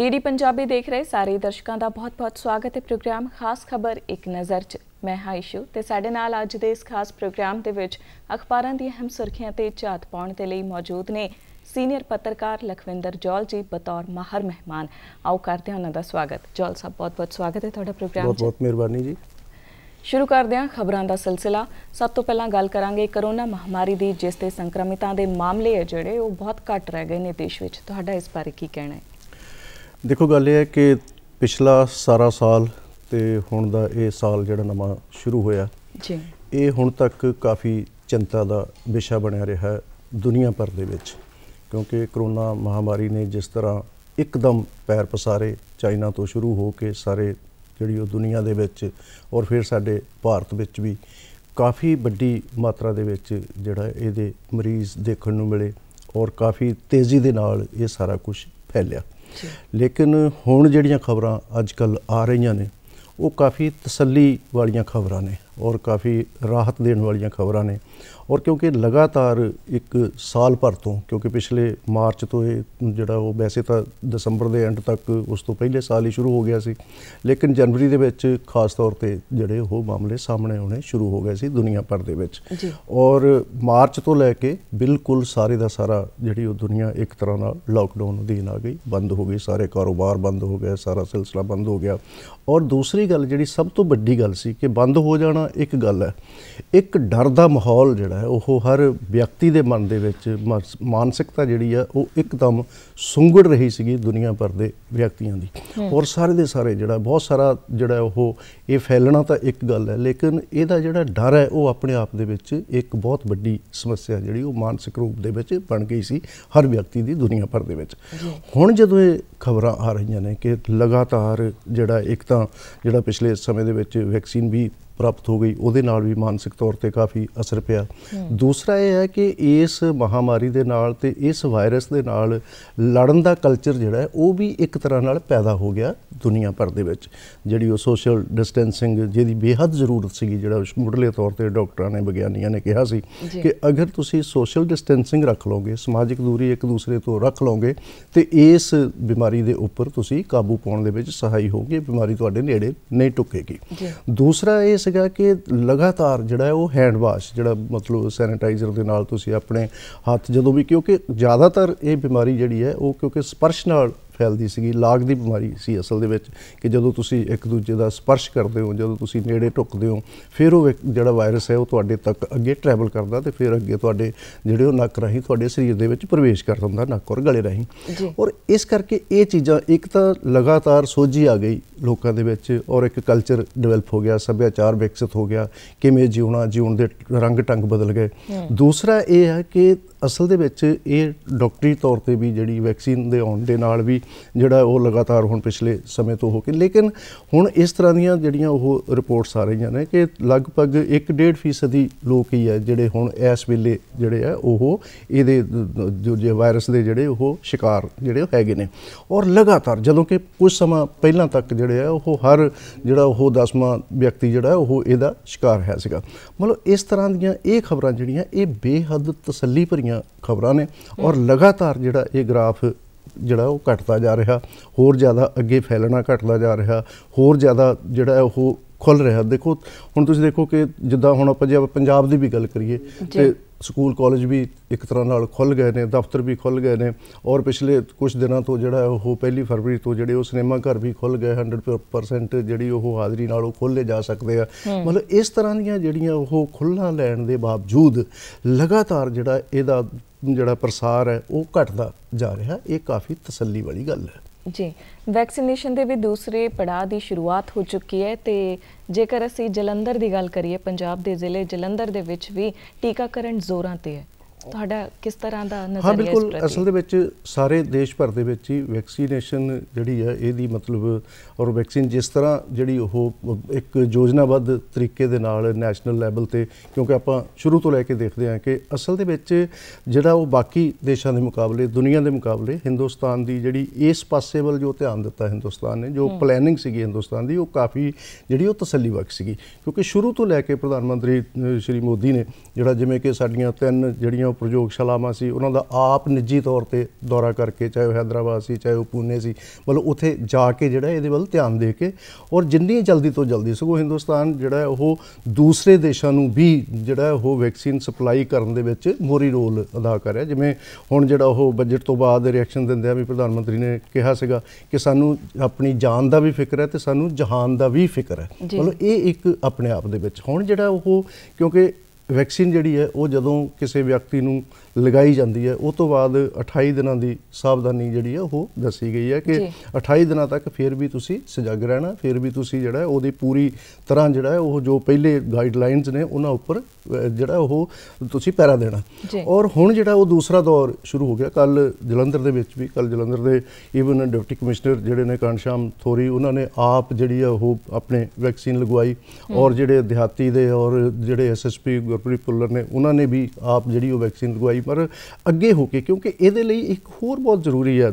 DD Punjabi ਦੇਖ ਰਹੇ ਸਾਰੇ ਦਰਸ਼ਕਾਂ ਦਾ ਬਹੁਤ-ਬਹੁਤ ਸਵਾਗਤ ਹੈ ਪ੍ਰੋਗਰਾਮ ਖਾਸ ਖਬਰ ਇੱਕ ਨਜ਼ਰ 'ਚ ਮੈਂ ਹਾਇਸ਼ੂ ਤੇ ਸਾਡੇ ਨਾਲ ਅੱਜ ਦੇ ਇਸ ਖਾਸ ਪ੍ਰੋਗਰਾਮ ਦੇ ਵਿੱਚ ਅਖਬਾਰਾਂ ਦੀਆਂ ਅਹਿਮ ਸੁਰਖੀਆਂ ਤੇ ਝਾਤ ਪਾਉਣ ਦੇ ਲਈ ਮੌਜੂਦ ਨੇ ਸੀਨੀਅਰ ਪੱਤਰਕਾਰ ਲਖਵਿੰਦਰ ਜੋਲ ਜੀ ਬਤੌਰ ਮਾਹਰ ਮਹਿਮਾਨ ਆਓ ਕਰਦੇ ਹਾਂ ਉਹਨਾਂ ਦਾ ਸਵਾਗਤ ਜੋਲ ਸਾਹਿਬ ਬਹੁਤ-ਬਹੁਤ ਸਵਾਗਤ ਹੈ ਤੁਹਾਡਾ ਪ੍ਰੋਗਰਾਮ 'ਚ ਬਹੁਤ-ਬਹੁਤ ਮਿਹਰਬਾਨੀ ਜੀ ਸ਼ੁਰੂ ਕਰਦੇ ਹਾਂ ਖਬਰਾਂ ਦਾ ਸਿਲਸਿਲਾ ਸਭ ਤੋਂ ਪਹਿਲਾਂ ਗੱਲ ਕਰਾਂਗੇ ਕਰੋਨਾ ਮਹਾਮਾਰੀ ਦੀ ਜਿਸ ਤੇ ਸੰਕਰਮਿਤਾਂ ਦੇ ਮਾਮਲੇ ਹੈ ਜਿਹੜੇ ਉਹ ਬਹੁਤ ਘਟ ਰਹਿ ਗਏ ਨੇ ਦੇਸ਼ ਵਿੱਚ ਤੁਹਾਡਾ ਇਸ ਬਾਰੇ ਕੀ ਕਹਿਣਾ ਹੈ ਦੇਖੋ ਗੱਲ ਇਹ ਹੈ ਕਿ ਪਿਛਲਾ ਸਾਰਾ ਸਾਲ ਤੇ ਹੁਣ ਦਾ ਇਹ ਸਾਲ ਜਿਹੜਾ ਨਵਾਂ ਸ਼ੁਰੂ ਹੋਇਆ ਜੀ ਇਹ ਹੁਣ ਤੱਕ ਕਾਫੀ ਚਿੰਤਾ ਦਾ ਵਿਸ਼ਾ ਬਣਿਆ ਰਿਹਾ ਹੈ ਦੁਨੀਆ ਭਰ ਦੇ ਵਿੱਚ ਕਿਉਂਕਿ ਕਰੋਨਾ ਮਹਾਮਾਰੀ ਨੇ ਜਿਸ ਤਰ੍ਹਾਂ ਇੱਕਦਮ ਪੈਰ ਪਸਾਰੇ ਚਾਈਨਾ ਤੋਂ ਸ਼ੁਰੂ ਹੋ ਕੇ ਸਾਰੇ ਜਿਹੜੀ ਉਹ ਦੁਨੀਆ ਦੇ ਵਿੱਚ ਔਰ ਫਿਰ ਸਾਡੇ ਭਾਰਤ ਵਿੱਚ ਵੀ ਕਾਫੀ ਵੱਡੀ ਮਾਤਰਾ ਦੇ ਵਿੱਚ ਜਿਹੜਾ ਇਹਦੇ ਮਰੀਜ਼ ਦੇਖਣ ਨੂੰ ਮਿਲੇ ਔਰ ਕਾਫੀ ਤੇਜ਼ੀ ਦੇ ਨਾਲ ਇਹ ਸਾਰਾ ਕੁਝ ਫੈਲਿਆ ਲੇਕਿਨ ਹੁਣ ਜਿਹੜੀਆਂ ਖਬਰਾਂ ਅੱਜ ਕੱਲ ਆ ਰਹੀਆਂ ਨੇ ਉਹ ਕਾਫੀ ਤਸੱਲੀ ਵਾਲੀਆਂ ਖਬਰਾਂ ਨੇ ਔਰ ਕਾਫੀ ਰਾਹਤ ਦੇਣ ਵਾਲੀਆਂ ਖਬਰਾਂ ਨੇ ਔਰ ਕਿਉਂਕਿ ਲਗਾਤਾਰ ਇੱਕ ਸਾਲ ਭਰ ਤੋਂ ਕਿਉਂਕਿ ਪਿਛਲੇ ਮਾਰਚ ਤੋਂ ਇਹ ਜਿਹੜਾ ਉਹ ਵੈਸੇ ਤਾਂ ਦਸੰਬਰ ਦੇ ਐਂਡ ਤੱਕ ਉਸ ਤੋਂ ਪਹਿਲੇ ਸਾਲ ਹੀ ਸ਼ੁਰੂ ਹੋ ਗਿਆ ਸੀ ਲੇਕਿਨ ਜਨਵਰੀ ਦੇ ਵਿੱਚ ਖਾਸ ਤੌਰ ਤੇ ਜਿਹੜੇ ਉਹ ਮਾਮਲੇ ਸਾਹਮਣੇ ਆਉਣੇ ਸ਼ੁਰੂ ਹੋ ਗਏ ਸੀ ਦੁਨੀਆ ਭਰ ਦੇ ਵਿੱਚ ਔਰ ਮਾਰਚ ਤੋਂ ਲੈ ਕੇ ਬਿਲਕੁਲ ਸਾਰੇ ਦਾ ਸਾਰਾ ਜਿਹੜੀ ਉਹ ਦੁਨੀਆ ਇੱਕ ਤਰ੍ਹਾਂ ਨਾਲ ਲਾਕਡਾਊਨ ਦੀ ਆ ਗਈ ਬੰਦ ਹੋ ਗਈ ਸਾਰੇ ਕਾਰੋਬਾਰ ਬੰਦ ਹੋ ਗਏ ਸਾਰਾ ਸਿਲਸਿਲਾ ਬੰਦ ਹੋ ਗਿਆ ਔਰ ਦੂਸਰੀ ਗੱਲ ਜਿਹੜੀ ਸਭ ਤੋਂ ਵੱਡੀ ਗੱਲ ਸੀ ਕਿ ਬੰਦ ਹੋ ਜਾਣਾ ਇੱਕ ਗੱਲ ਹੈ ਇੱਕ ਡਰ ਦਾ ਮਾਹੌਲ ਜਿਹੜਾ ਹੈ ਉਹ ਹਰ ਵਿਅਕਤੀ ਦੇ ਮਨ ਦੇ ਵਿੱਚ ਮਾਨਸਿਕਤਾ ਜਿਹੜੀ ਆ ਉਹ ਇੱਕਦਮ ਸੁੰਗੜ ਰਹੀ ਸੀਗੀ ਦੁਨੀਆ ਭਰ ਦੇ ਵਿਅਕਤੀਆਂ ਦੀ ਔਰ ਸਾਰੇ ਦੇ ਸਾਰੇ ਜਿਹੜਾ ਬਹੁਤ ਸਾਰਾ ਜਿਹੜਾ ਉਹ ਇਹ ਫੈਲਣਾ ਤਾਂ ਇੱਕ ਗੱਲ ਹੈ ਲੇਕਿਨ ਇਹਦਾ ਜਿਹੜਾ ਡਰ ਹੈ ਉਹ ਆਪਣੇ ਆਪ ਦੇ ਵਿੱਚ ਇੱਕ ਬਹੁਤ ਵੱਡੀ ਸਮੱਸਿਆ ਜਿਹੜੀ ਉਹ ਮਾਨਸਿਕ ਰੂਪ ਦੇ ਵਿੱਚ ਬਣ ਗਈ ਸੀ ਹਰ ਵਿਅਕਤੀ ਦੀ ਦੁਨੀਆ ਭਰ ਦੇ ਵਿੱਚ ਹੁਣ ਜਦੋਂ ਇਹ ਖਬਰਾਂ ਆ ਰਹੀਆਂ ਨੇ ਕਿ ਲਗਾਤਾਰ ਜਿਹੜਾ ਇੱਕ ਤਾਂ ਜਿਹੜਾ ਪਿਛਲੇ ਸਮੇਂ ਦੇ ਵਿੱਚ ਵੈਕਸੀਨ ਵੀ ਪ੍ਰਾਪਤ ਹੋ ਗਈ ਉਹਦੇ ਨਾਲ ਵੀ ਮਾਨਸਿਕ ਤੌਰ ਤੇ ਕਾਫੀ ਅਸਰ ਪਿਆ ਦੂਸਰਾ ਇਹ ਹੈ ਕਿ ਇਸ ਮਹਾਮਾਰੀ ਦੇ ਨਾਲ ਤੇ ਇਸ ਵਾਇਰਸ ਦੇ ਨਾਲ ਲੜਨ ਦਾ ਕਲਚਰ ਜਿਹੜਾ ਹੈ ਉਹ ਵੀ ਇੱਕ ਤਰ੍ਹਾਂ ਨਾਲ ਪੈਦਾ ਹੋ ਗਿਆ ਦੁਨੀਆ ਭਰ ਦੇ ਵਿੱਚ ਜਿਹੜੀ ਉਹ ਸੋਸ਼ਲ ਡਿਸਟੈਂਸਿੰਗ ਜਿਹਦੀ ਬੇਹੱਦ ਜ਼ਰੂਰਤ ਸੀਗੀ ਜਿਹੜਾ ਉਸ ਮੁੱਢਲੇ ਤੌਰ ਤੇ ਡਾਕਟਰਾਂ ਨੇ ਵਿਗਿਆਨੀਆਂ ਨੇ ਕਿਹਾ ਸੀ ਕਿ ਅਗਰ ਤੁਸੀਂ ਸੋਸ਼ਲ ਡਿਸਟੈਂਸਿੰਗ ਰੱਖ ਲਓਗੇ ਸਮਾਜਿਕ ਦੂਰੀ ਇੱਕ ਦੂਸਰੇ ਤੋਂ ਰੱਖ ਲਓਗੇ ਤੇ ਇਸ ਬਿਮਾਰੀ ਦੇ ਉੱਪਰ ਤੁਸੀਂ ਕਾਬੂ ਪਾਉਣ ਦੇ ਵਿੱਚ ਸਹਾਈ ਹੋਗੇ ਬਿਮਾਰੀ ਤੁਹਾਡੇ ਨੇੜੇ ਨਹੀਂ ਟੁੱਕੇਗੀ ਦੂਸਰਾ ਇਹ ਸੀਗਾ ਕਿ ਲਗਾਤਾਰ ਜਿਹੜਾ ਉਹ ਹੈਂਡ ਵਾਸ਼ ਜਿਹੜਾ ਮਤਲਬ ਸੈਨੀਟਾਈਜ਼ਰ ਦੇ ਨਾਲ ਤੁਸੀਂ ਆਪਣੇ ਹੱਥ ਜਦੋਂ ਵੀ ਕਿਉਂਕਿ ਜ਼ਿਆਦਾਤਰ ਇਹ ਬਿਮਾਰੀ ਜਿਹੜੀ ਹੈ ਉਹ ਕਿਉਂਕਿ ਸਪਰਸ਼ ਨਾਲ ਫੈਲਦੀ ਸੀਗੀ ਲਾਗ ਦੀ ਬਿਮਾਰੀ ਸੀ ਅਸਲ ਦੇ ਵਿੱਚ ਕਿ ਜਦੋਂ ਤੁਸੀਂ ਇੱਕ ਦੂਜੇ ਦਾ ਸਪਰਸ਼ ਕਰਦੇ ਹੋ ਜਦੋਂ ਤੁਸੀਂ ਨੇੜੇ ਟੁੱਕਦੇ ਹੋ ਫਿਰ ਉਹ ਜਿਹੜਾ ਵਾਇਰਸ ਹੈ ਉਹ ਤੁਹਾਡੇ ਤੱਕ ਅੱਗੇ ਟਰੈਵਲ ਕਰਦਾ ਤੇ ਫਿਰ ਅੱਗੇ ਤੁਹਾਡੇ ਜਿਹੜੇ ਉਹ ਨੱਕ ਰਾਹੀਂ ਤੁਹਾਡੇ ਸਰੀਰ ਦੇ ਵਿੱਚ ਪ੍ਰਵੇਸ਼ ਕਰ ਜਾਂਦਾ ਨੱਕ ਔਰ ਗਲੇ ਰਾਹੀਂ ਔਰ ਇਸ ਕਰਕੇ ਇਹ ਚੀਜ਼ਾਂ ਇੱਕ ਤਾਂ ਲਗਾਤਾਰ ਸੋਝੀ ਆ ਗਈ ਲੋਕਾਂ ਦੇ ਵਿੱਚ ਔਰ ਇੱਕ ਕਲਚਰ ਡਿਵੈਲਪ ਹੋ ਗਿਆ ਸੱਭਿਆਚਾਰ ਵਿਕਸਿਤ ਹੋ ਗਿਆ ਕਿਵੇਂ ਜਿਉਣਾ ਜਿਉਣ ਦੇ ਰੰਗ ਟੰਗ ਬਦਲ ਗਏ ਦੂਸਰਾ ਇਹ ਹੈ ਕਿ ਅਸਲ ਦੇ ਵਿੱਚ ਇਹ ਡਾਕਟਰੀ ਤੌਰ ਤੇ ਵੀ ਜਿਹੜੀ ਵੈਕਸੀਨ ਦੇ ਆਉਣ ਦੇ ਨਾਲ ਵੀ ਜਿਹੜਾ ਉਹ ਲਗਾਤਾਰ ਹੁਣ ਪਿਛਲੇ ਸਮੇਂ ਤੋਂ ਹੋ ਕੇ ਲੇਕਿਨ ਹੁਣ ਇਸ ਤਰ੍ਹਾਂ ਦੀਆਂ ਜਿਹੜੀਆਂ ਉਹ ਰਿਪੋਰਟਸ ਆ ਰਹੀਆਂ ਨੇ ਕਿ ਲਗਭਗ 1.5% ਲੋਕ ਹੀ ਆ ਜਿਹੜੇ ਹੁਣ ਇਸ ਵੇਲੇ ਜਿਹੜੇ ਆ ਉਹ ਇਹਦੇ ਜੋ ਜੇ ਵਾਇਰਸ ਦੇ ਜਿਹੜੇ ਉਹ ਸ਼ਿਕਾਰ ਜਿਹੜੇ ਹੈਗੇ ਨੇ ਔਰ ਲਗਾਤਾਰ ਜਦੋਂ ਕਿ ਕੁਝ ਸਮਾਂ ਪਹਿਲਾਂ ਤੱਕ ਜਿਹੜੇ ਆ ਉਹ ਹਰ ਜਿਹੜਾ ਉਹ ਦਸਵਾਂ ਵਿਅਕਤੀ ਜਿਹੜਾ ਉਹ ਇਹਦਾ ਸ਼ਿਕਾਰ ਹੈ ਸੀਗਾ ਮਤਲਬ ਇਸ ਤਰ੍ਹਾਂ ਦੀਆਂ ਇਹ ਖਬਰਾਂ ਜਿਹੜੀਆਂ ਇਹ ਬੇਹੱਦ ਤਸੱਲੀ ਭਰੀਆਂ ਦੀਆਂ ਖਬਰਾਂ ਨੇ ਔਰ ਲਗਾਤਾਰ ਜਿਹੜਾ ਇਹ ਗ੍ਰਾਫ ਜਿਹੜਾ ਉਹ ਘਟਦਾ ਜਾ ਰਿਹਾ ਹੋਰ ਜ਼ਿਆਦਾ ਅੱਗੇ ਫੈਲਣਾ ਘਟਦਾ ਜਾ ਰਿਹਾ ਹੋਰ ਜ਼ਿਆਦਾ ਜਿਹੜਾ ਉਹ ਖੁੱਲ ਰਿਹਾ ਦੇਖੋ ਹੁਣ ਤੁਸੀਂ ਦੇਖੋ ਕਿ ਜਿੱਦਾਂ ਹੁਣ ਆਪਾਂ ਜੇ ਪੰਜਾਬ ਦੀ ਵੀ ਗੱਲ ਕਰੀਏ ਤੇ ਸਕੂਲ ਕਾਲਜ ਵੀ ਇੱਕ ਤਰ੍ਹਾਂ ਨਾਲ ਖੁੱਲ ਗਏ ਨੇ ਦਫ਼ਤਰ ਵੀ ਖੁੱਲ ਗਏ ਨੇ ਔਰ ਪਿਛਲੇ ਕੁਝ ਦਿਨਾਂ ਤੋਂ ਜਿਹੜਾ ਉਹ ਪਹਿਲੀ ਫਰਵਰੀ ਤੋਂ ਜਿਹੜੇ ਉਹ ਸਿਨੇਮਾ ਘਰ ਵੀ ਖੁੱਲ ਗਏ 100% ਜਿਹੜੀ ਉਹ ਹਾਜ਼ਰੀ ਨਾਲ ਉਹ ਖੋਲੇ ਜਾ ਸਕਦੇ ਆ ਮਤਲਬ ਇਸ ਤਰ੍ਹਾਂ ਦੀਆਂ ਜਿਹੜੀਆਂ ਉਹ ਖੁੱਲਾਂ ਲੈਣ ਦੇ ਬਾਵਜੂਦ ਲਗਾਤਾਰ ਜਿਹੜਾ ਇਹਦਾ ਜਿਹੜਾ ਪ੍ਰਸਾਰ ਹੈ ਉਹ ਘਟਦਾ ਜਾ ਰਿਹਾ ਇਹ ਕਾਫੀ ਤਸੱਲੀ ਵਾਲੀ ਗੱਲ ਹੈ ਜੀ ਵੈਕਸੀਨੇਸ਼ਨ ਦੇ ਵੀ ਦੂਸਰੇ ਪੜਾਅ ਦੀ ਸ਼ੁਰੂਆਤ ਹੋ ਚੁੱਕੀ ਹੈ ਤੇ ਜੇਕਰ ਅਸੀਂ ਜਲੰਧਰ ਦੀ ਗੱਲ ਕਰੀਏ ਪੰਜਾਬ ਦੇ ਜ਼ਿਲ੍ਹੇ ਜਲੰਧਰ ਦੇ ਵਿੱਚ ਵੀ ਟੀਕਾਕਰਨ ਜ਼ੋਰਾਂ ਤੇ ਹੈ ਤੁਹਾਡਾ ਕਿਸ ਤਰ੍ਹਾਂ ਦਾ ਨਜ਼ਰੀਆ ਹੈ ਹਾਂ ਬਿਲਕੁਲ ਅਸਲ ਦੇ ਵਿੱਚ ਸਾਰੇ ਦੇਸ਼ ਭਰ ਦੇ ਵਿੱਚ ਹੀ ਵੈਕਸੀਨੇਸ਼ਨ ਜਿਹੜੀ ਹੈ ਇਹਦੀ ਮਤਲਬ ਔਰ ਵੈਕਸੀਨ ਜਿਸ ਤਰ੍ਹਾਂ ਜਿਹੜੀ ਉਹ ਇੱਕ ਯੋਜਨਾਬੱਧ ਤਰੀਕੇ ਦੇ ਨਾਲ ਨੈਸ਼ਨਲ ਲੈਵਲ ਤੇ ਕਿਉਂਕਿ ਆਪਾਂ ਸ਼ੁਰੂ ਤੋਂ ਲੈ ਕੇ ਦੇਖਦੇ ਹਾਂ ਕਿ ਅਸਲ ਦੇ ਵਿੱਚ ਜਿਹੜਾ ਉਹ ਬਾਕੀ ਦੇਸ਼ਾਂ ਦੇ ਮੁਕਾਬਲੇ ਦੁਨੀਆ ਦੇ ਮੁਕਾਬਲੇ ਹਿੰਦੁਸਤਾਨ ਦੀ ਜਿਹੜੀ ਇਸ ਪਾਸੇ ਵੱਲ ਜੋ ਧਿਆਨ ਦਿੱਤਾ ਹਿੰਦੁਸਤਾਨ ਨੇ ਜੋ ਪਲੈਨਿੰਗ ਸੀਗੀ ਹਿੰਦੁਸਤਾਨ ਦੀ ਉਹ ਕਾਫੀ ਜਿਹੜੀ ਉਹ ਤਸੱਲੀਬਖਸ਼ ਸੀਗੀ ਕਿਉਂਕਿ ਸ਼ੁਰੂ ਤੋਂ ਲੈ ਕੇ ਪ੍ਰਧਾਨ ਮੰਤਰੀ ਸ਼੍ਰੀ ਮੋਦੀ ਨੇ ਜਿਹੜਾ ਜਿਵੇਂ ਕਿ ਸਾਡੀਆਂ ਤਿੰਨ ਜਿਹੜੀਆਂ ਉਹ ਪ੍ਰਯੋਗਸ਼ਾਲਾਵਾਂ ਸੀ ਉਹਨਾਂ ਦਾ ਆਪ ਨਿੱਜੀ ਤੌਰ ਤੇ ਦੌਰਾ ਕਰਕੇ ਚਾਹੇ ਉਹ ਹైదరాబాద్ ਸੀ ਚਾਹੇ ਉਹ ਪੂਨੇ ਸੀ ਮਤਲਬ ਉੱਥੇ ਜਾ ਕੇ ਜਿਹੜਾ ਇਹਦੇ ਵੱਲ ਧਿਆਨ ਦੇ ਕੇ ਔਰ ਜਿੰਨੀ ਜਲਦੀ ਤੋਂ ਜਲਦੀ ਸਗੋਂ ਹਿੰਦੁਸਤਾਨ ਜਿਹੜਾ ਉਹ ਦੂਸਰੇ ਦੇਸ਼ਾਂ ਨੂੰ ਵੀ ਜਿਹੜਾ ਉਹ ਵੈਕਸੀਨ ਸਪਲਾਈ ਕਰਨ ਦੇ ਵਿੱਚ ਮੋਰੀ ਰੋਲ ਅਦਾ ਕਰਿਆ ਜਿਵੇਂ ਹੁਣ ਜਿਹੜਾ ਉਹ ਬਜਟ ਤੋਂ ਬਾਅਦ ਰਿਐਕਸ਼ਨ ਦਿੰਦੇ ਆ ਵੀ ਪ੍ਰਧਾਨ ਮੰਤਰੀ ਨੇ ਕਿਹਾ ਸੀਗਾ ਕਿ ਸਾਨੂੰ ਆਪਣੀ ਜਾਨ ਦਾ ਵੀ ਫਿਕਰ ਹੈ ਤੇ ਸਾਨੂੰ ਜਹਾਨ ਦਾ ਵੀ ਫਿਕਰ ਹੈ ਮਤਲਬ ਇਹ ਇੱਕ ਆਪਣੇ ਆਪ ਦੇ ਵਿੱਚ ਹੁਣ ਜਿਹੜਾ ਉਹ ਕਿਉਂਕਿ ਵੈਕਸੀਨ ਜਿਹੜੀ ਹੈ ਉਹ ਜਦੋਂ ਕਿਸੇ ਵਿਅਕਤੀ ਨੂੰ ਲਗਾਈ ਜਾਂਦੀ ਹੈ ਉਹ ਤੋਂ ਬਾਅਦ 28 ਦਿਨਾਂ ਦੀ ਸਾਵਧਾਨੀ ਜਿਹੜੀ ਹੈ ਉਹ ਦੱਸੀ ਗਈ ਹੈ ਕਿ 28 ਦਿਨਾਂ ਤੱਕ ਫਿਰ ਵੀ ਤੁਸੀਂ ਸਜਗ ਰਹਿਣਾ ਫਿਰ ਵੀ ਤੁਸੀਂ ਜਿਹੜਾ ਉਹਦੀ ਪੂਰੀ ਤਰ੍ਹਾਂ ਜਿਹੜਾ ਉਹ ਜੋ ਪਹਿਲੇ ਗਾਈਡਲਾਈਨਸ ਨੇ ਉਹਨਾਂ ਉੱਪਰ ਜਿਹੜਾ ਉਹ ਤੁਸੀਂ ਪੈਰਾ ਦੇਣਾ ਔਰ ਹੁਣ ਜਿਹੜਾ ਉਹ ਦੂਸਰਾ ਦੌਰ ਸ਼ੁਰੂ ਹੋ ਗਿਆ ਕੱਲ ਜਲੰਧਰ ਦੇ ਵਿੱਚ ਵੀ ਕੱਲ ਜਲੰਧਰ ਦੇ ਈਵਨ ਡਿਪਟੀ ਕਮਿਸ਼ਨਰ ਜਿਹੜੇ ਨੇ ਕਾਂਸ਼ਾਮ ਥੋਰੀ ਉਹਨਾਂ ਨੇ ਆਪ ਜਿਹੜੀ ਉਹ ਆਪਣੇ ਵੈਕਸੀਨ ਲਗਵਾਈ ਔਰ ਜਿਹੜੇ ਦਿਹਾਤੀ ਦੇ ਔਰ ਜਿਹੜੇ ਐਸਐਸਪੀ ਗੁਰਪ੍ਰੀਤ ਪੁੱਲਰ ਨੇ ਉਹਨਾਂ ਨੇ ਵੀ ਆਪ ਜਿਹੜੀ ਉਹ ਵੈਕਸੀਨ ਲਗਵਾਈ ਪਰ ਅੱਗੇ ਹੋ ਕੇ ਕਿਉਂਕਿ ਇਹਦੇ ਲਈ ਇੱਕ ਹੋਰ ਬਹੁਤ ਜ਼ਰੂਰੀ ਹੈ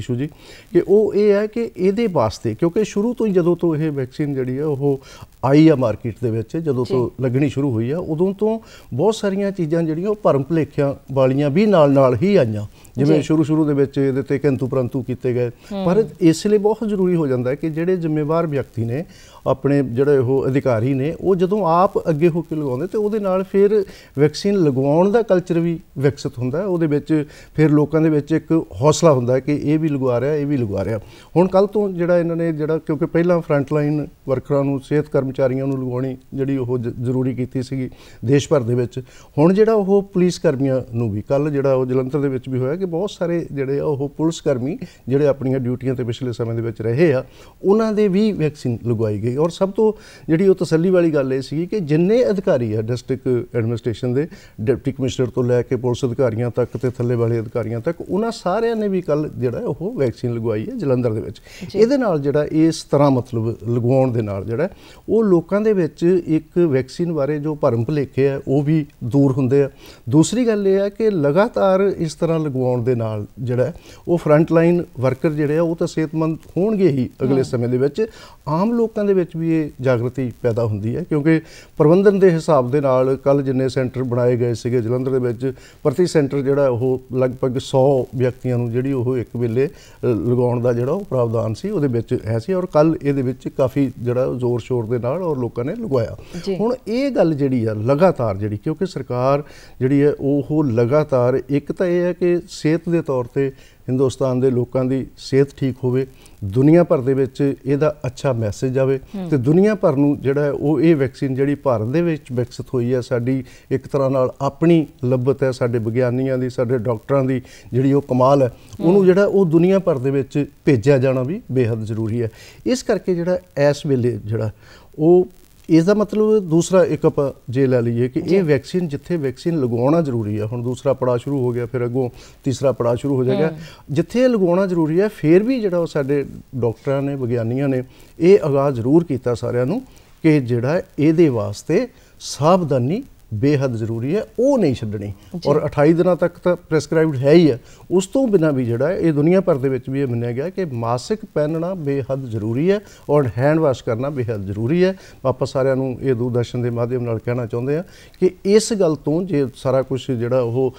ਇਸ਼ੂ ਜੀ ਕਿ ਉਹ ਇਹ ਹੈ ਕਿ ਇਹਦੇ ਵਾਸਤੇ ਕਿਉਂਕਿ ਸ਼ੁਰੂ ਤੋਂ ਹੀ ਜਦੋਂ ਤੋਂ ਇਹ ਵੈਕਸੀਨ ਜਿਹੜੀ ਹੈ ਉਹ ਆਈ ਆ ਮਾਰਕੀਟ ਦੇ ਵਿੱਚ ਜਦੋਂ ਤੋਂ ਲੱਗਣੀ ਸ਼ੁਰੂ ਹੋਈ ਆ ਉਦੋਂ ਤੋਂ ਬਹੁਤ ਸਾਰੀਆਂ ਚੀਜ਼ਾਂ ਜਿਹੜੀਆਂ ਉਹ ਭਰਮ ਭਲੇਖਿਆਂ ਵਾਲੀਆਂ ਵੀ ਨਾਲ ਨਾਲ ਹੀ ਆਈਆਂ ਜਿਵੇਂ ਸ਼ੁਰੂ ਸ਼ੁਰੂ ਦੇ ਵਿੱਚ ਇਹਦੇ ਤੇ ਕਿੰਤੂ ਪਰੰਤੂ ਕੀਤੇ ਗਏ ਪਰ ਇਸ ਲਈ ਬਹੁਤ ਜ਼ਰੂਰੀ ਹੋ ਜਾਂਦਾ ਹੈ ਕਿ ਜਿਹੜੇ ਜ਼ਿੰਮੇਵਾਰ ਵਿਅਕਤੀ ਨੇ ਆਪਣੇ ਜਿਹੜੇ ਉਹ ਅਧਿਕਾਰੀ ਨੇ ਉਹ ਜਦੋਂ ਆਪ ਅੱਗੇ ਹੋ ਕੇ ਲਗਾਉਂਦੇ ਤੇ ਉਹਦੇ ਨਾਲ ਫਿਰ ਵੈਕਸੀਨ ਲਗਵਾਉਣ ਦਾ ਕਲਚਰ ਵੀ ਵਿਕਸਿਤ ਹੁੰਦਾ ਹੈ ਉਹਦੇ ਵਿੱਚ ਫਿਰ ਲੋਕਾਂ ਦੇ ਵਿੱਚ ਇੱਕ ਹੌਸਲਾ ਹੁੰਦਾ ਹੈ ਕਿ ਇਹ ਵੀ ਲਗਵਾ ਰਿਹਾ ਇਹ ਵੀ ਲਗਵਾ ਰਿਹਾ ਹੁਣ ਕੱਲ ਤੋਂ ਜਿਹੜਾ ਇਹਨਾਂ ਨੇ ਜਿਹੜਾ ਕਿਉਂਕਿ ਪਹਿਲਾਂ ਫਰੰਟ ਲਾਈਨ ਵਰਕਰਾਂ ਨੂੰ ਸਿਹਤ ਕਰਮਚਾਰੀਆਂ ਨੂੰ ਲਗਵਾਉਣੀ ਜਿਹੜੀ ਉਹ ਜ਼ਰੂਰੀ ਕੀਤੀ ਸੀਗੀ ਦੇਸ਼ ਭਰ ਦੇ ਵਿੱਚ ਹੁਣ ਜਿਹੜਾ ਉਹ ਪੁਲਿਸ ਕਰਮੀਆਂ ਨੂੰ ਵੀ ਕੱਲ ਜਿਹੜਾ ਉਹ ਜਲੰਧਰ ਦੇ ਵਿੱਚ ਵੀ ਹੋਇਆ ਕਿ ਕਿ ਬਹੁਤ ਸਾਰੇ ਜਿਹੜੇ ਉਹ ਪੁਲਿਸ ਕਰਮੀ ਜਿਹੜੇ ਆਪਣੀਆਂ ਡਿਊਟੀਆਂ ਤੇ ਪਿਛਲੇ ਸਮੇਂ ਦੇ ਵਿੱਚ ਰਹੇ ਆ ਉਹਨਾਂ ਦੇ ਵੀ ਵੈਕਸੀਨ ਲਗਵਾਈ ਗਈ ਔਰ ਸਭ ਤੋਂ ਜਿਹੜੀ ਉਹ ਤਸੱਲੀ ਵਾਲੀ ਗੱਲ ਇਹ ਸੀ ਕਿ ਜਿੰਨੇ ਅਧਿਕਾਰੀ ਆ ਡਿਸਟ੍ਰਿਕਟ ਐਡਮਿਨਿਸਟ੍ਰੇਸ਼ਨ ਦੇ ਡਿਪਟੀ ਕਮਿਸ਼ਨਰ ਤੋਂ ਲੈ ਕੇ ਪੁਲਿਸ ਅਧਿਕਾਰੀਆਂ ਤੱਕ ਤੇ ਥੱਲੇ ਵਾਲੇ ਅਧਿਕਾਰੀਆਂ ਤੱਕ ਉਹਨਾਂ ਸਾਰਿਆਂ ਨੇ ਵੀ ਕੱਲ ਜਿਹੜਾ ਉਹ ਵੈਕਸੀਨ ਲਗਵਾਈ ਹੈ ਜਲੰਧਰ ਦੇ ਵਿੱਚ ਇਹਦੇ ਨਾਲ ਜਿਹੜਾ ਇਸ ਤਰ੍ਹਾਂ ਮਤਲਬ ਲਗਵਾਉਣ ਦੇ ਨਾਲ ਜਿਹੜਾ ਉਹ ਲੋਕਾਂ ਦੇ ਵਿੱਚ ਇੱਕ ਵੈਕਸੀਨ ਬਾਰੇ ਜੋ ਭਰਮ ਭਲੇਖੇ ਆ ਉਹ ਵੀ ਦੂਰ ਹੁੰਦੇ ਆ ਦੂਸਰੀ ਗੱਲ ਇਹ ਆ ਕਿ ਲਗਾਤਾਰ ਇਸ ਤਰ੍ਹਾਂ ਲਗਵਾਉਣ ਲਾਉਣ ਦੇ ਨਾਲ ਜਿਹੜਾ ਉਹ ਫਰੰਟ ਲਾਈਨ ਵਰਕਰ ਜਿਹੜੇ ਆ ਉਹ ਤਾਂ ਸਿਹਤਮੰਦ ਹੋਣਗੇ ਹੀ ਅਗਲੇ ਸਮੇਂ ਦੇ ਵਿੱਚ ਆਮ ਲੋਕਾਂ ਦੇ ਵਿੱਚ ਵੀ ਇਹ ਜਾਗਰਤੀ ਪੈਦਾ ਹੁੰਦੀ ਹੈ ਕਿਉਂਕਿ ਪ੍ਰਬੰਧਨ ਦੇ ਹਿਸਾਬ ਦੇ ਨਾਲ ਕੱਲ ਜਿੰਨੇ ਸੈਂਟਰ ਬਣਾਏ ਗਏ ਸੀਗੇ ਜਲੰਧਰ ਦੇ ਵਿੱਚ ਪ੍ਰਤੀ ਸੈਂਟਰ ਜਿਹੜਾ ਉਹ ਲਗਭਗ 100 ਵਿਅਕਤੀਆਂ ਨੂੰ ਜਿਹੜੀ ਉਹ ਇੱਕ ਵੇਲੇ ਲਗਾਉਣ ਦਾ ਜਿਹੜਾ ਉਹ ਪ੍ਰਾਵਧਾਨ ਸੀ ਉਹਦੇ ਵਿੱਚ ਹੈ ਸੀ ਔਰ ਕੱਲ ਇਹਦੇ ਵਿੱਚ ਕਾਫੀ ਜਿਹੜਾ ਜ਼ੋਰ ਸ਼ੋਰ ਦੇ ਨਾਲ ਔਰ ਲੋਕਾਂ ਨੇ ਲਗਵਾਇਆ ਹੁਣ ਇਹ ਗੱਲ ਜਿਹੜੀ ਆ ਲਗਾਤਾਰ ਜਿਹੜੀ ਕਿਉਂਕਿ ਸਰਕਾਰ ਜਿਹੜੀ ਹੈ ਉਹ ਲਗਾਤਾਰ ਇੱਕ ਤਾਂ ਇਹ ਹੈ ਕਿ ਸਿਹਤ ਦੇ ਤੌਰ ਤੇ ਹਿੰਦੁਸਤਾਨ ਦੇ ਲੋਕਾਂ ਦੀ ਸਿਹਤ ਠੀਕ ਹੋਵੇ ਦੁਨੀਆ ਭਰ ਦੇ ਵਿੱਚ ਇਹਦਾ ਅੱਛਾ ਮੈਸੇਜ ਜਾਵੇ ਤੇ ਦੁਨੀਆ ਭਰ ਨੂੰ ਜਿਹੜਾ ਉਹ ਇਹ ਵੈਕਸੀਨ ਜਿਹੜੀ ਭਾਰਤ ਦੇ ਵਿੱਚ ਵਿਕਸਿਤ ਹੋਈ ਹੈ ਸਾਡੀ ਇੱਕ ਤਰ੍ਹਾਂ ਨਾਲ ਆਪਣੀ ਲੱਭਤ ਹੈ ਸਾਡੇ ਵਿਗਿਆਨੀਆਂ ਦੀ ਸਾਡੇ ਡਾਕਟਰਾਂ ਦੀ ਜਿਹੜੀ ਉਹ ਕਮਾਲ ਹੈ ਉਹਨੂੰ ਜਿਹੜਾ ਉਹ ਦੁਨੀਆ ਭਰ ਦੇ ਵਿੱਚ ਭੇਜਿਆ ਜਾਣਾ ਵੀ ਬੇਹੱਦ ਜ਼ਰੂਰੀ ਹੈ ਇਸ ਕਰਕੇ ਜਿਹੜਾ ਇਸ ਵੇਲੇ ਜਿਹੜਾ ਉਹ ਇਸ ਦਾ ਮਤਲਬ ਦੂਸਰਾ ਇੱਕ ਆਪਾਂ ਜੇ ਲੈ ਲਈਏ ਕਿ ਇਹ ਵੈਕਸੀਨ ਜਿੱਥੇ ਵੈਕਸੀਨ ਲਗਾਉਣਾ ਜ਼ਰੂਰੀ ਹੈ ਹੁਣ ਦੂਸਰਾ ਪੜਾਅ ਸ਼ੁਰੂ ਹੋ ਗਿਆ ਫਿਰ ਅੱਗੋਂ ਤੀਸਰਾ ਪੜਾਅ ਸ਼ੁਰੂ ਹੋ ਜਾਏਗਾ ਜਿੱਥੇ ਲਗਾਉਣਾ ਜ਼ਰੂਰੀ ਹੈ ਫਿਰ ਵੀ ਜਿਹੜਾ ਉਹ ਸਾਡੇ ਡਾਕਟਰਾਂ ਨੇ ਵਿਗਿਆਨੀਆਂ ਨੇ ਇਹ ਆਗਾਹ ਜ਼ਰੂਰ ਕੀਤਾ ਸਾਰਿਆਂ ਨੂੰ ਕਿ ਜਿਹੜਾ ਇਹਦੇ ਵਾਸਤੇ ਸਾਵਧਾਨੀ ਬੇहद ਜ਼ਰੂਰੀ ਹੈ ਉਹ ਨਹੀਂ ਛੱਡਣੀ ਔਰ 28 ਦਿਨਾਂ ਤੱਕ ਤਾਂ ਪ੍ਰੈਸਕ੍ਰਾਈਬਡ ਹੈ ਹੀ ਹੈ ਉਸ ਤੋਂ ਬਿਨਾ ਵੀ ਜਿਹੜਾ ਇਹ ਦੁਨੀਆ ਭਰ ਦੇ ਵਿੱਚ ਵੀ ਇਹ ਮੰਨਿਆ ਗਿਆ ਕਿ ਮਾਸਿਕ ਪਹਿਨਣਾ ਬੇहद ਜ਼ਰੂਰੀ ਹੈ ਔਰ ਹੈਂਡ ਵਾਸ਼ ਕਰਨਾ ਬੇहद ਜ਼ਰੂਰੀ ਹੈ ਆਪਾਂ ਸਾਰਿਆਂ ਨੂੰ ਇਹ ਦੂਰਦਰਸ਼ਨ ਦੇ ਮਾਧਿਅਮ ਨਾਲ ਕਹਿਣਾ ਚਾਹੁੰਦੇ ਆ ਕਿ ਇਸ ਗੱਲ ਤੋਂ ਜੇ ਸਾਰਾ ਕੁਝ ਜਿਹੜਾ ਉਹ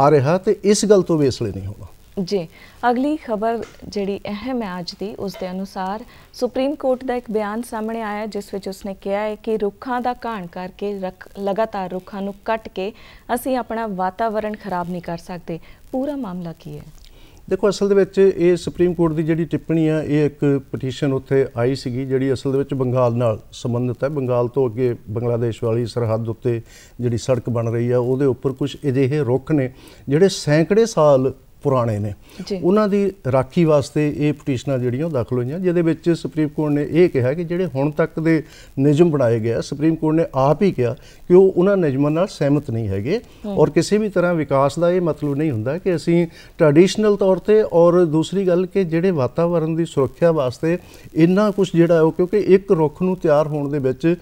ਆ ਰਿਹਾ ਤੇ ਇਸ ਗੱਲ ਤੋਂ ਵੀ ਇਸ ਲਈ ਨਹੀਂ ਹੋਣਾ ਜੀ ਅਗਲੀ ਖਬਰ ਜਿਹੜੀ ਅਹਿਮ ਹੈ ਅੱਜ ਦੀ ਉਸ ਦੇ ਅਨੁਸਾਰ ਸੁਪਰੀਮ ਕੋਰਟ ਦਾ ਇੱਕ ਬਿਆਨ ਸਾਹਮਣੇ ਆਇਆ ਜਿਸ ਵਿੱਚ ਉਸਨੇ ਕਿਹਾ ਹੈ ਕਿ ਰੁੱਖਾਂ ਦਾ ਘਾਣ ਕਰਕੇ ਲਗਾਤਾਰ ਰੁੱਖਾਂ ਨੂੰ ਕੱਟ ਕੇ ਅਸੀਂ ਆਪਣਾ ਵਾਤਾਵਰਣ ਖਰਾਬ ਨਹੀਂ ਕਰ ਸਕਦੇ ਪੂਰਾ ਮਾਮਲਾ ਕੀ ਹੈ ਦੇਖੋ ਅਸਲ ਦੇ ਵਿੱਚ ਇਹ ਸੁਪਰੀਮ ਕੋਰਟ ਦੀ ਜਿਹੜੀ ਟਿੱਪਣੀ ਆ ਇਹ ਇੱਕ ਪਟੀਸ਼ਨ ਉੱਥੇ ਆਈ ਸੀਗੀ ਜਿਹੜੀ ਅਸਲ ਦੇ ਵਿੱਚ ਬੰਗਾਲ ਨਾਲ ਸੰਬੰਧਿਤ ਹੈ ਬੰਗਾਲ ਤੋਂ ਅੱਗੇ ਬੰਗਲਾਦੇਸ਼ ਵਾਲੀ ਸਰਹੱਦ ਉੱਤੇ ਜਿਹੜੀ ਸੜਕ ਬਣ ਰਹੀ ਆ ਉਹਦੇ ਉੱਪਰ ਕੁਝ ਅਜਿਹੇ ਰੁੱਖ ਨੇ ਜਿਹੜੇ ਸੈਂਕੜੇ ਸਾਲ ਪੁਰਾਣੇ ਨੇ ਉਹਨਾਂ ਦੀ ਰਾਖੀ ਵਾਸਤੇ ਇਹ ਪਟੀਸ਼ਨਾਂ ਜਿਹੜੀਆਂ ਦਾਖਲ ਹੋਈਆਂ ਜਿਹਦੇ ਵਿੱਚ ਸੁਪਰੀਮ ਕੋਰਟ ਨੇ ਇਹ ਕਿਹਾ ਕਿ ਜਿਹੜੇ ਹੁਣ ਤੱਕ ਦੇ ਨਿਯਮ ਬਣਾਏ ਗਏ ਆ ਸੁਪਰੀਮ ਕੋਰਟ ਨੇ ਆਪ ਹੀ ਕਿਹਾ ਕਿ ਉਹ ਉਹਨਾਂ ਨਿਯਮਾਂ ਨਾਲ ਸਹਿਮਤ ਨਹੀਂ ਹੈਗੇ ਔਰ ਕਿਸੇ ਵੀ ਤਰ੍ਹਾਂ ਵਿਕਾਸ ਦਾ ਇਹ ਮਤਲਬ ਨਹੀਂ ਹੁੰਦਾ ਕਿ ਅਸੀਂ ਟ੍ਰੈਡੀਸ਼ਨਲ ਤੌਰ ਤੇ ਔਰ ਦੂਸਰੀ ਗੱਲ ਕਿ ਜਿਹੜੇ ਵਾਤਾਵਰਣ ਦੀ ਸੁਰੱਖਿਆ ਵਾਸਤੇ ਇੰਨਾ ਕੁਝ ਜਿਹੜਾ ਉਹ ਕਿਉਂਕਿ ਇੱਕ ਰੁੱਖ ਨੂੰ ਤਿਆਰ ਹੋਣ ਦੇ ਵਿੱਚ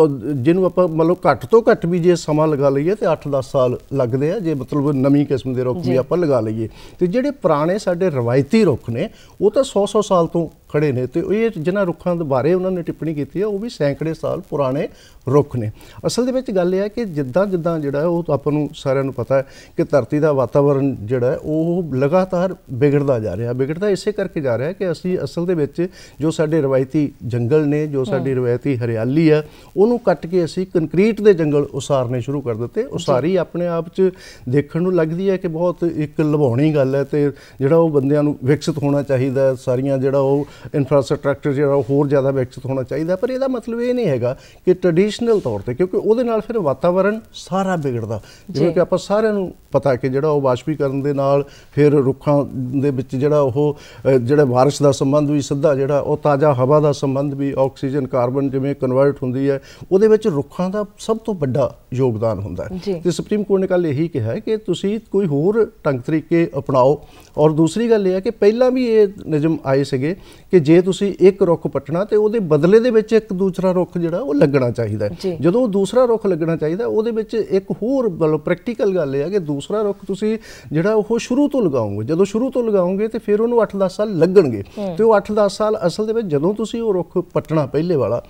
ਜਿਹਨੂੰ ਆਪਾਂ ਮਤਲਬ ਘੱਟ ਤੋਂ ਘੱਟ ਵੀ ਜੇ ਸਮਾਂ ਲਗਾ ਲਈਏ ਤੇ 8-10 ਸਾਲ ਲੱਗਦੇ ਆ ਜੇ ਮਤਲਬ ਨਵੀਂ ਕਿਸਮ ਦੇ ਰੁੱਖ ਵੀ ਆਪਾਂ ਲਗਾ ਲਈਏ ਤੇ ਜਿਹੜੇ ਪੁਰਾਣੇ ਸਾਡੇ ਰਵਾਇਤੀ ਰੁੱਖ ਨੇ ਉਹ ਤਾਂ 100-100 ਸਾਲ ਤੋਂ ਖੜੇ ਨੇ ਤੇ ਇਹ ਜਿਨ੍ਹਾਂ ਰੁੱਖਾਂ ਦੇ ਬਾਰੇ ਉਹਨਾਂ ਨੇ ਟਿੱਪਣੀ ਕੀਤੀ ਹੈ ਉਹ ਵੀ ਸੈਂਕੜੇ ਸਾਲ ਪੁਰਾਣੇ ਰੁੱਖ ਨੇ ਅਸਲ ਦੇ ਵਿੱਚ ਗੱਲ ਇਹ ਹੈ ਕਿ ਜਿੱਦਾਂ ਜਿੱਦਾਂ ਜਿਹੜਾ ਉਹ ਆਪਾਂ ਨੂੰ ਸਾਰਿਆਂ ਨੂੰ ਪਤਾ ਹੈ ਕਿ ਧਰਤੀ ਦਾ ਵਾਤਾਵਰਣ ਜਿਹੜਾ ਉਹ ਲਗਾਤਾਰ ਵਿਗੜਦਾ ਜਾ ਰਿਹਾ ਵਿਗੜਦਾ ਇਸੇ ਕਰਕੇ ਜਾ ਰਿਹਾ ਕਿ ਅਸੀਂ ਅਸਲ ਦੇ ਵਿੱਚ ਜੋ ਸਾਡੇ ਰਵਾਇਤੀ ਜੰਗਲ ਨੇ ਜੋ ਸਾਡੀ ਰਵਾਇਤੀ ਹਰਿਆਲੀ ਆ ਉਹਨੂੰ ਕੱਟ ਕੇ ਅਸੀਂ ਕੰਕਰੀਟ ਦੇ ਜੰਗਲ ਉਸਾਰਨੇ ਸ਼ੁਰੂ ਕਰ ਦਿੱਤੇ ਉਸਾਰੀ ਆਪਣੇ ਆਪ 'ਚ ਦੇਖਣ ਨੂੰ ਲੱਗਦੀ ਹੈ ਕਿ ਬਹੁਤ ਇੱਕ ਲੁਭਾਉਣੀ ਗੱਲ ਹੈ ਤੇ ਜਿਹੜਾ ਉਹ ਬੰਦਿਆਂ ਨੂੰ ਵਿਕਸਿਤ ਹੋਣਾ ਚਾਹੀਦਾ ਸਾਰੀਆਂ ਜਿਹੜਾ ਉਹ ਇਨਫਰਾਸਟ੍ਰਕਚਰ ਜਿਹੜਾ ਉਹ ਹੋਰ ਜ਼ਿਆਦਾ ਵਿਕਸਿਤ ਹੋਣਾ ਚਾਹੀਦਾ ਪਰ ਇਹਦਾ ਮਤਲਬ ਇਹ ਨਹੀਂ ਹੈਗਾ ਕਿ ਟ੍ਰੈਡੀਸ਼ਨਲ ਤੌਰ ਤੇ ਕਿਉਂਕਿ ਉਹਦੇ ਨਾਲ ਫਿਰ ਵਾਤਾਵਰਣ ਸਾਰਾ ਵਿਗੜਦਾ ਜਿਵੇਂ ਕਿ ਆਪਾਂ ਸਾਰਿਆਂ ਨੂੰ ਪਤਾ ਕਿ ਜਿਹੜਾ ਉਹ ਵਾਸ਼ਪੀਕਰਨ ਦੇ ਨਾਲ ਫਿਰ ਰੁੱਖਾਂ ਦੇ ਵਿੱਚ ਜਿਹੜਾ ਉਹ ਜਿਹੜਾ بارش ਦਾ ਸੰਬੰਧ ਵੀ ਸਿੱਧਾ ਜਿਹੜਾ ਉਹ ਤਾਜ਼ਾ ਹਵਾ ਦਾ ਸੰਬੰਧ ਵੀ ਆਕਸੀਜਨ ਕਾਰਬਨ ਜਿਵੇਂ ਕਨਵਰਟ ਹੁੰਦੀ ਹੈ ਉਹਦੇ ਵਿੱਚ ਰੁੱਖਾਂ ਦਾ ਸਭ ਤੋਂ ਵੱਡਾ ਯੋਗਦਾਨ ਹੁੰਦਾ ਹੈ ਤੇ ਸੁਪਰੀਮ ਕੋਰਟ ਨੇ ਕੱਲ ਇਹੀ ਕਿਹਾ ਕਿ ਤੁਸੀਂ ਕੋਈ ਹੋਰ ਢੰਗ ਤਰੀਕੇ ਅਪਣਾਓ ਔਰ ਦੂਸਰੀ ਗੱਲ ਇਹ ਹੈ ਕਿ ਪਹਿਲਾਂ ਵੀ ਇਹ ਨਿਯਮ ਆਏ ਸੀਗੇ ਕਿ ਜੇ ਤੁਸੀਂ ਇੱਕ ਰੁੱਖ ਪੱਟਣਾ ਤੇ ਉਹਦੇ ਬਦਲੇ ਦੇ ਵਿੱਚ ਇੱਕ ਦੂਸਰਾ ਰੁੱਖ ਜਿਹੜਾ ਉਹ ਲੱਗਣਾ ਚਾਹੀਦਾ ਹੈ ਜਦੋਂ ਦੂਸਰਾ ਰੁੱਖ ਲੱਗਣਾ ਚਾਹੀਦਾ ਉਹਦੇ ਵਿੱਚ ਇੱਕ ਹੋਰ ਪ੍ਰੈਕਟੀਕਲ ਗੱਲ ਇਹ ਹੈ ਕਿ ਦੂਸਰਾ ਰੁੱਖ ਤੁਸੀਂ ਜਿਹੜਾ ਉਹ ਸ਼ੁਰੂ ਤੋਂ ਲਗਾਓਗੇ ਜਦੋਂ ਸ਼ੁਰੂ ਤੋਂ ਲਗਾਓਗੇ ਤੇ ਫਿਰ ਉਹਨੂੰ 8-10 ਸਾਲ ਲੱਗਣਗੇ ਤੇ ਉਹ 8-10 ਸਾਲ ਅਸਲ ਦੇ ਵਿੱਚ ਜਦੋਂ ਤੁਸੀਂ ਉਹ ਰੁੱਖ ਪੱਟਣਾ ਪਹਿਲੇ ਵਾਲਾ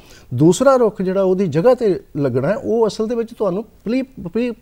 ਦੂਸਰਾ ਰੁੱਖ ਜਿਹੜਾ ਉਹਦੀ ਜਗ੍ਹਾ ਤੇ ਲੱਗਣਾ ਉਹ ਅਸਲ ਦੇ ਵਿੱਚ ਤੁਹਾਨੂੰ ਪ੍ਰੀ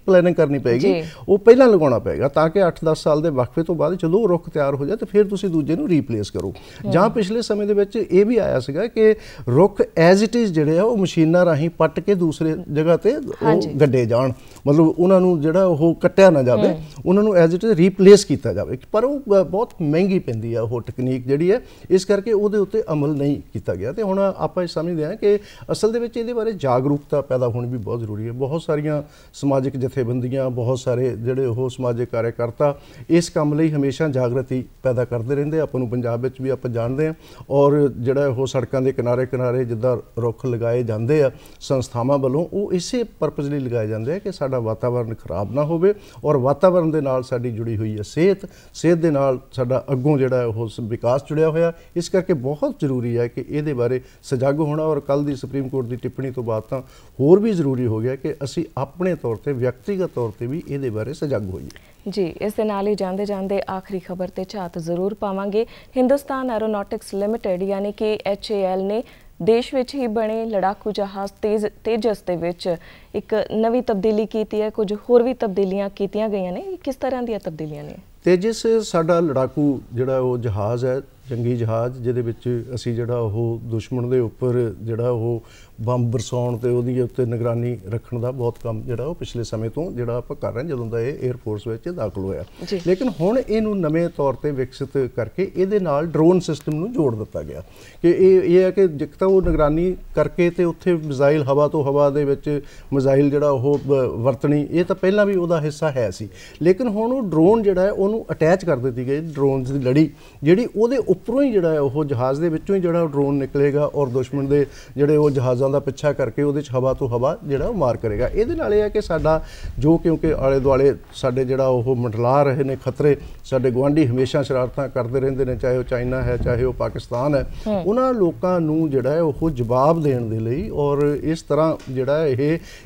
ਪਲੈਨਿੰਗ ਕਰਨੀ ਪਏਗੀ ਉਹ ਪਹਿਲਾਂ ਲਗਾਉਣਾ ਪਏਗਾ ਤਾਂ ਕਿ 8-10 ਸਾਲ ਦੇ ਵਕਫੇ ਤੋਂ ਬਾਅਦ ਜਦੋਂ ਉਹ ਰੁੱਖ ਤਿਆਰ ਹੋ ਜਾਏ ਤੇ ਫਿਰ ਤੁਸੀਂ ਦੂਜੇ ਨੂੰ ਰੀਪਲੇਸ ਕਰੋ ਜਾਂ ਪਿਛਲੇ ਸਮੇਂ ਦੇ ਵਿੱਚ ਇਹ ਵੀ ਆਇਆ ਸੀਗਾ ਕਿ ਰੁੱਖ ਐਜ਼ ਇਟ ਇਜ਼ ਜਿਹੜੇ ਆ ਉਹ ਮਸ਼ੀਨਾਂ ਰਾਹੀਂ ਪੱਟ ਕੇ ਦੂਸਰੇ ਜਗ੍ਹਾ ਤੇ ਉਹ ਗੱਡੇ ਜਾਣ ਮਤਲਬ ਉਹਨਾਂ ਨੂੰ ਜਿਹੜਾ ਉਹ ਕੱਟਿਆ ਨਾ ਜਾਵੇ ਉਹਨਾਂ ਨੂੰ ਐਜ਼ ਇਟ ਇਜ਼ ਰੀਪਲੇਸ ਕੀਤਾ ਜਾਵੇ ਪਰ ਉਹ ਬਹੁਤ ਮਹਿੰਗੀ ਪੈਂਦੀ ਆ ਉਹ ਟੈਕਨੀਕ ਜਿਹੜੀ ਹੈ ਇਸ ਕਰਕੇ ਉਹਦੇ ਉੱਤੇ ਅਮਲ ਨਹੀਂ ਕੀਤਾ ਗਿਆ ਤੇ ਹੁਣ ਆਪਾਂ ਇਹ ਸਮਝਦੇ ਹਾਂ ਕਿ ਅਸਲ ਦੇ ਵਿੱਚ ਇਹਦੇ ਬਾਰੇ ਜਾਗਰੂਕਤਾ ਪੈਦਾ ਹੋਣੀ ਵੀ ਬਹੁਤ ਜ਼ਰੂਰੀ ਹੈ ਬਹੁਤ ਸਾਰੀਆਂ ਸਮਾਜਿਕ ਜਥੇਬੰਦੀਆਂ ਬਹੁਤ ਸਾਰੇ ਜਿਹੜੇ ਉਹ ਸਮਾਜਿਕ ਕਾਰਜਕਰਤਾ ਇਸ ਕੰਮ ਲਈ ਹਮੇਸ਼ਾ ਜਾਗਰਤੀ ਪੈਦਾ ਕਰਦੇ ਰਹਿੰਦੇ ਆਪਾਂ ਨੂੰ ਪੰਜਾਬ ਵਿੱਚ ਵੀ ਆਪਾਂ ਜਾਣਦੇ ਹਾਂ ਔਰ ਜਿਹੜਾ ਉਹ ਸੜਕਾਂ ਦੇ ਕਿਨਾਰੇ-ਕਿਨਾਰੇ ਜਿੱਦਾਂ ਰੁੱਖ ਲਗਾਏ ਜਾਂਦੇ ਆ ਸੰਸਥਾਵਾਂ ਵੱਲੋਂ ਉਹ ਇਸੇ ਪਰਪਸ ਲਈ ਲਗਾਏ ਜਾਂਦੇ ਆ ਕਿ ਸਾਡਾ ਵਾਤਾਵਰਣ ਖਰਾਬ ਨਾ ਹੋਵੇ ਔਰ ਵਾਤਾਵਰਣ ਦੇ ਨਾਲ ਸਾਡੀ ਜੁੜੀ ਹੋਈ ਹੈ ਸਿਹਤ ਸਿਹਤ ਦੇ ਨਾਲ ਸਾਡਾ ਅੱਗੋਂ ਜਿਹੜਾ ਉਹ ਵਿਕਾਸ ਜੁੜਿਆ ਹੋਇਆ ਇਸ ਕਰਕੇ ਬਹੁਤ ਜ਼ਰੂਰੀ ਹੈ ਕਿ ਇਹਦੇ ਬਾਰੇ ਸਜਾਗ ਹੋਣਾ ਔਰ ਕੱਲ ਦੀ ਸੁਪਰੀਮ ਕੋਰਟ ਦੀ ਟਿੱਪਣੀ ਤੋਂ ਬਾਅਦ ਤਾਂ ਹੋਰ ਵੀ ਜ਼ਰੂਰੀ ਹੋ ਗਿਆ ਕਿ ਅਸੀਂ ਆਪਣੇ ਤੌਰ ਤੇ ਵਿਅਕਤੀਗਤ ਤੌਰ ਤੇ ਵੀ ਇਹਦੇ ਬਾਰੇ ਸਜਾਗ ਹੋਈਏ ਜੀ ਇਸ ਦੇ ਨਾਲ ਹੀ ਜਾਂਦੇ ਜਾਂਦੇ ਆਖਰੀ ਖਬਰ ਤੇ ਝਾਤ ਜ਼ਰੂਰ ਪਾਵਾਂਗੇ ਹਿੰਦੁਸਤਾਨ ਐਰੋਨੌਟਿਕਸ ਲਿਮਟਿਡ ਯਾਨੀ ਕਿ ਐਚਏਐਲ ਨੇ ਦੇਸ਼ ਵਿੱਚ ਹੀ ਬਣੇ ਲੜਾਕੂ ਜਹਾਜ਼ ਤੇਜ ਤੇਜਸ ਦੇ ਵਿੱਚ ਇੱਕ ਨਵੀਂ ਤਬਦੀਲੀ ਕੀਤੀ ਹੈ ਕੁਝ ਹੋਰ ਵੀ ਤਬਦੀਲੀਆਂ ਕੀਤੀਆਂ ਗਈਆਂ ਨੇ ਕਿਸ ਤਰ੍ਹਾਂ ਦੀਆਂ ਤਬਦੀਲੀਆਂ ਨੇ ਤੇਜਸ ਸਾਡਾ ਲੜਾਕੂ ਜਿਹੜਾ ਉਹ ਜਹਾਜ਼ ਹੈ ਜੰਗੀ ਜਹਾਜ਼ ਜਿਹਦੇ ਵਿੱਚ ਅਸੀਂ ਜਿਹੜਾ ਉਹ ਦੁਸ਼ਮਣ ਦੇ ਉੱਪਰ ਜਿਹੜਾ ਉਹ ਬੰਬ ਬਰਸਾਉਣ ਤੇ ਉਹਦੀ ਉੱਤੇ ਨਿਗਰਾਨੀ ਰੱਖਣ ਦਾ ਬਹੁਤ ਕੰਮ ਜਿਹੜਾ ਉਹ ਪਿਛਲੇ ਸਮੇਂ ਤੋਂ ਜਿਹੜਾ ਆਪਾਂ ਕਰ ਰਹੇ ਜਦੋਂ ਦਾ ਇਹ 에어 ਫੋਰਸ ਵਿੱਚ ਦਾਖਲ ਹੋਇਆ ਲੇਕਿਨ ਹੁਣ ਇਹਨੂੰ ਨਵੇਂ ਤੌਰ ਤੇ ਵਿਕਸਿਤ ਕਰਕੇ ਇਹਦੇ ਨਾਲ ਡਰੋਨ ਸਿਸਟਮ ਨੂੰ ਜੋੜ ਦਿੱਤਾ ਗਿਆ ਕਿ ਇਹ ਇਹ ਹੈ ਕਿ ਜਿੱਕ ਤਾਂ ਉਹ ਨਿਗਰਾਨੀ ਕਰਕੇ ਤੇ ਉੱਥੇ ਮਿਜ਼ਾਈਲ ਹਵਾ ਤੋਂ ਹਵਾ ਦੇ ਵਿੱਚ ਮਿਜ਼ਾਈਲ ਜਿਹੜਾ ਉਹ ਵਰਤਣੀ ਇਹ ਤਾਂ ਪਹਿਲਾਂ ਵੀ ਉਹਦਾ ਹਿੱਸਾ ਹੈ ਸੀ ਲੇਕਿਨ ਹੁਣ ਉਹ ਡਰੋਨ ਜਿਹੜਾ ਹੈ ਉਹਨੂੰ ਅਟੈਚ ਕਰ ਦਿੱਤੀ ਗਈ ਡਰੋਨਸ ਦੀ ਲੜੀ ਜਿਹੜੀ ਉਹਦੇ ਉੱਪਰੋਂ ਹੀ ਜਿਹੜਾ ਹੈ ਉਹ ਜਹਾਜ਼ ਦੇ ਵਿੱਚੋਂ ਹੀ ਜਿਹੜਾ ਡਰੋਨ ਨਿਕਲੇਗਾ ਔਰ ਦੁਸ਼ਮਣ ਦੇ ਜਿਹੜੇ ਉਹ ਜਹਾਜ਼ਾਂ ਦਾ ਪਿੱਛਾ ਕਰਕੇ ਉਹਦੇ 'ਚ ਹਵਾ ਤੋਂ ਹਵਾ ਜਿਹੜਾ ਮਾਰ ਕਰੇਗਾ ਇਹਦੇ ਨਾਲ ਇਹ ਹੈ ਕਿ ਸਾਡਾ ਜੋ ਕਿਉਂਕਿ ਆਲੇ ਦੁਆਲੇ ਸਾਡੇ ਜਿਹੜਾ ਉਹ ਮੰਡਲਾ ਰਹੇ ਨੇ ਖਤਰੇ ਸਾਡੇ ਗਵਾਂਢੀ ਹਮੇਸ਼ਾ ਸ਼ਰਾਰਤਾਂ ਕਰਦੇ ਰਹਿੰਦੇ ਨੇ ਚਾਹੇ ਉਹ ਚਾਈਨਾ ਹੈ ਚਾਹੇ ਉਹ ਪਾਕਿਸਤਾਨ ਹੈ ਉਹਨਾਂ ਲੋਕਾਂ ਨੂੰ ਜਿਹੜਾ ਹੈ ਉਹ ਜਵਾਬ ਦੇਣ ਦੇ ਲਈ ਔਰ ਇਸ ਤਰ੍ਹਾਂ ਜਿਹੜਾ ਇਹ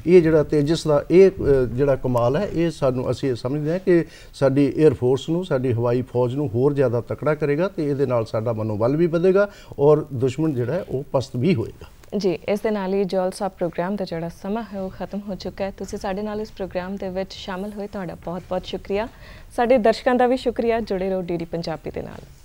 ਇਹ ਜਿਹੜਾ ਤੇਜਸ ਦਾ ਇਹ ਜਿਹੜਾ ਕਮਾਲ ਹੈ ਇਹ ਸਾਨੂੰ ਅਸੀਂ ਸਮਝਦੇ ਹਾਂ ਕਿ ਸਾਡੀ 에ਅਰ ਫੋਰਸ ਨੂੰ ਸਾਡੀ ਹਵਾਈ ਫੌਜ ਨੂੰ ਹੋਰ ਜ਼ਿਆਦਾ ਤਕੜਾ ਕਰੇਗਾ ਤੇ ਇਹਦੇ ਨਾਲ ਸਾਡਾ ਮਨੋਬਲ ਵੀ ਵਧੇਗਾ ਔਰ ਦੁਸ਼ਮਣ ਜਿਹੜਾ ਹੈ ਉਹ ਪਸਤ ਵੀ ਹੋਏਗਾ ਜੀ ਇਸ ਦੇ ਨਾਲ ਹੀ ਜੋਲ ਸਾਹਿਬ ਪ੍ਰੋਗਰਾਮ ਦਾ ਜਿਹੜਾ ਸਮਾਂ ਹੈ ਉਹ ਖਤਮ ਹੋ ਚੁੱਕਾ ਹੈ ਤੁਸੀਂ ਸਾਡੇ ਨਾਲ ਇਸ ਪ੍ਰੋਗਰਾਮ ਦੇ ਵਿੱਚ ਸ਼ਾਮਲ ਹੋਏ ਤੁਹਾਡਾ ਬਹੁਤ-ਬਹੁਤ ਸ਼ੁਕਰੀਆ ਸਾਡੇ ਦਰਸ਼ਕਾਂ ਦਾ ਵੀ ਸ਼ੁਕਰੀਆ ਜੁੜੇ ਰਹੋ ਡੀਡੀ ਪੰਜਾਬੀ ਦੇ ਨਾਲ